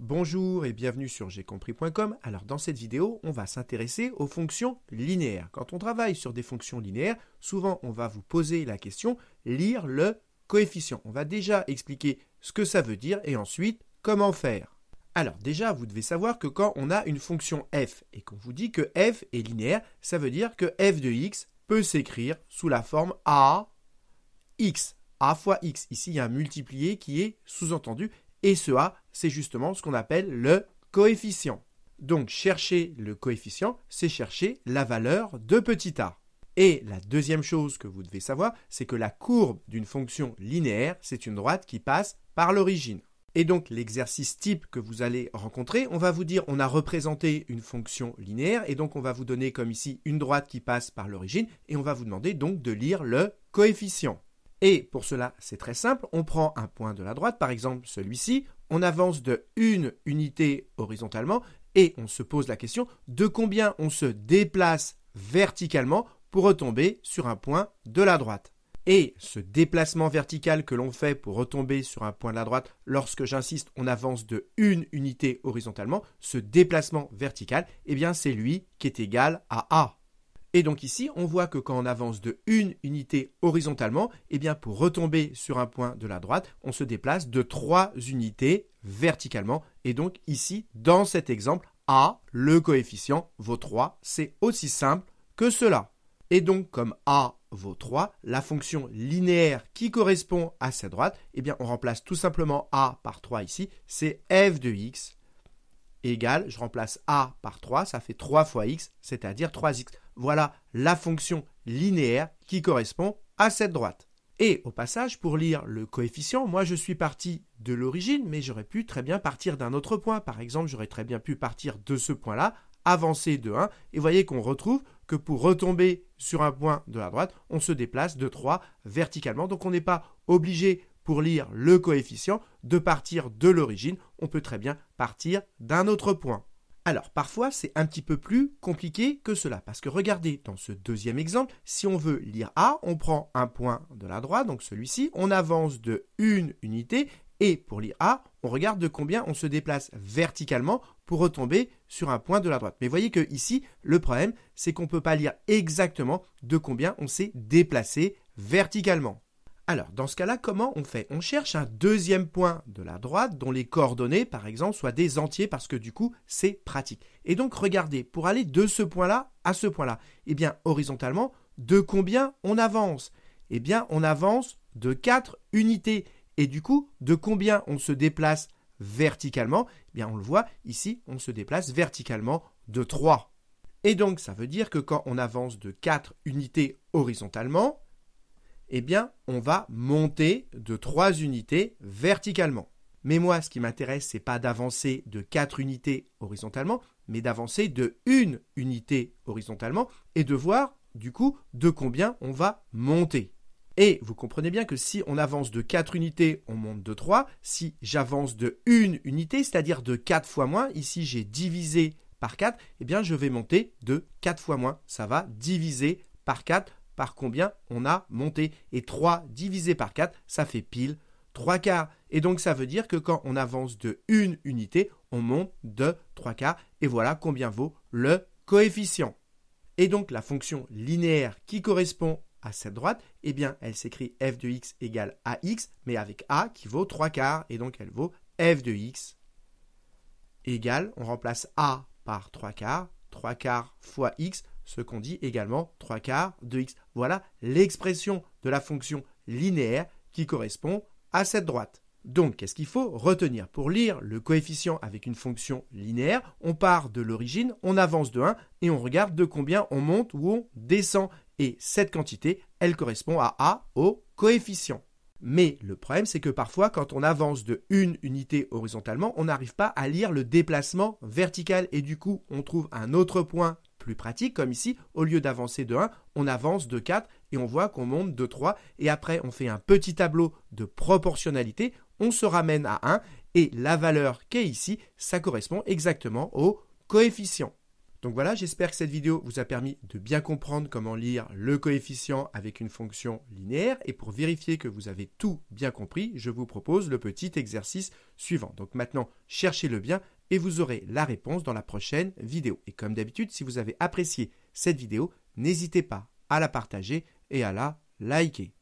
Bonjour et bienvenue sur compris.com. Alors dans cette vidéo, on va s'intéresser aux fonctions linéaires. Quand on travaille sur des fonctions linéaires, souvent on va vous poser la question lire le coefficient. On va déjà expliquer ce que ça veut dire et ensuite comment faire. Alors déjà, vous devez savoir que quand on a une fonction f et qu'on vous dit que f est linéaire, ça veut dire que f de x peut s'écrire sous la forme a x. a fois x. Ici, il y a un multiplié qui est sous-entendu et ce A, c'est justement ce qu'on appelle le coefficient. Donc chercher le coefficient, c'est chercher la valeur de petit a. Et la deuxième chose que vous devez savoir, c'est que la courbe d'une fonction linéaire, c'est une droite qui passe par l'origine. Et donc l'exercice type que vous allez rencontrer, on va vous dire on a représenté une fonction linéaire et donc on va vous donner comme ici une droite qui passe par l'origine et on va vous demander donc de lire le coefficient. Et pour cela, c'est très simple, on prend un point de la droite, par exemple celui-ci, on avance de une unité horizontalement et on se pose la question de combien on se déplace verticalement pour retomber sur un point de la droite. Et ce déplacement vertical que l'on fait pour retomber sur un point de la droite, lorsque j'insiste, on avance de une unité horizontalement, ce déplacement vertical, eh bien c'est lui qui est égal à A. Et donc ici, on voit que quand on avance de une unité horizontalement, eh bien pour retomber sur un point de la droite, on se déplace de trois unités verticalement. Et donc ici, dans cet exemple, A, le coefficient vaut 3. C'est aussi simple que cela. Et donc comme A vaut 3, la fonction linéaire qui correspond à cette droite, eh bien on remplace tout simplement A par 3 ici, c'est f de x égal, je remplace a par 3, ça fait 3 fois x, c'est-à-dire 3x. Voilà la fonction linéaire qui correspond à cette droite. Et au passage, pour lire le coefficient, moi je suis parti de l'origine, mais j'aurais pu très bien partir d'un autre point. Par exemple, j'aurais très bien pu partir de ce point-là, avancer de 1, et voyez qu'on retrouve que pour retomber sur un point de la droite, on se déplace de 3 verticalement. Donc on n'est pas obligé pour lire le coefficient, de partir de l'origine, on peut très bien partir d'un autre point. Alors parfois c'est un petit peu plus compliqué que cela, parce que regardez dans ce deuxième exemple, si on veut lire A, on prend un point de la droite, donc celui-ci, on avance de une unité, et pour lire A, on regarde de combien on se déplace verticalement pour retomber sur un point de la droite. Mais voyez que ici, le problème, c'est qu'on ne peut pas lire exactement de combien on s'est déplacé verticalement. Alors, dans ce cas-là, comment on fait On cherche un deuxième point de la droite dont les coordonnées, par exemple, soient des entiers parce que du coup, c'est pratique. Et donc, regardez, pour aller de ce point-là à ce point-là, eh bien, horizontalement, de combien on avance Eh bien, on avance de 4 unités. Et du coup, de combien on se déplace verticalement Eh bien, on le voit ici, on se déplace verticalement de 3. Et donc, ça veut dire que quand on avance de 4 unités horizontalement, eh bien, on va monter de 3 unités verticalement. Mais moi, ce qui m'intéresse, c'est pas d'avancer de 4 unités horizontalement, mais d'avancer de 1 unité horizontalement et de voir, du coup, de combien on va monter. Et vous comprenez bien que si on avance de 4 unités, on monte de 3. Si j'avance de 1 unité, c'est-à-dire de 4 fois moins, ici j'ai divisé par 4, eh bien je vais monter de 4 fois moins. Ça va diviser par 4 par combien on a monté. Et 3 divisé par 4, ça fait pile 3 quarts. Et donc ça veut dire que quand on avance de une unité, on monte de 3 quarts. Et voilà combien vaut le coefficient. Et donc la fonction linéaire qui correspond à cette droite, eh bien elle s'écrit f de x égale x, mais avec a qui vaut 3 quarts. Et donc elle vaut f de x égale, on remplace a par 3 quarts, 3 quarts fois x, ce qu'on dit également 3 quarts de x. Voilà l'expression de la fonction linéaire qui correspond à cette droite. Donc, qu'est-ce qu'il faut retenir Pour lire le coefficient avec une fonction linéaire, on part de l'origine, on avance de 1 et on regarde de combien on monte ou on descend. Et cette quantité, elle correspond à A au coefficient. Mais le problème, c'est que parfois, quand on avance de une unité horizontalement, on n'arrive pas à lire le déplacement vertical et du coup, on trouve un autre point pratique, comme ici, au lieu d'avancer de 1, on avance de 4 et on voit qu'on monte de 3. Et après, on fait un petit tableau de proportionnalité, on se ramène à 1 et la valeur qu'est ici, ça correspond exactement au coefficient. Donc voilà, j'espère que cette vidéo vous a permis de bien comprendre comment lire le coefficient avec une fonction linéaire. Et pour vérifier que vous avez tout bien compris, je vous propose le petit exercice suivant. Donc maintenant, cherchez-le bien et vous aurez la réponse dans la prochaine vidéo. Et comme d'habitude, si vous avez apprécié cette vidéo, n'hésitez pas à la partager et à la liker.